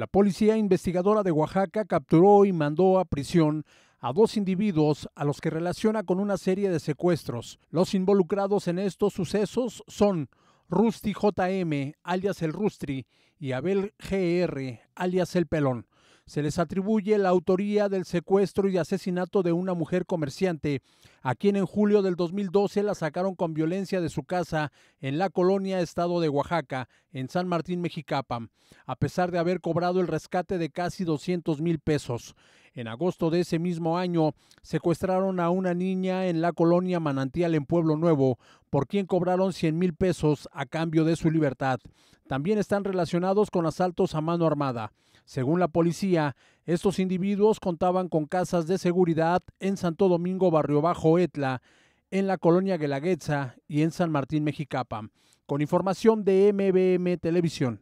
La policía investigadora de Oaxaca capturó y mandó a prisión a dos individuos a los que relaciona con una serie de secuestros. Los involucrados en estos sucesos son Rusty JM, alias el Rustri, y Abel GR, alias el Pelón se les atribuye la autoría del secuestro y asesinato de una mujer comerciante, a quien en julio del 2012 la sacaron con violencia de su casa en la colonia Estado de Oaxaca, en San Martín Mexicapa, a pesar de haber cobrado el rescate de casi 200 mil pesos. En agosto de ese mismo año, secuestraron a una niña en la colonia Manantial en Pueblo Nuevo, por quien cobraron 100 mil pesos a cambio de su libertad. También están relacionados con asaltos a mano armada. Según la policía, estos individuos contaban con casas de seguridad en Santo Domingo, Barrio Bajo, Etla, en la colonia Guelaguetza y en San Martín, Mexicapa. Con información de MBM Televisión.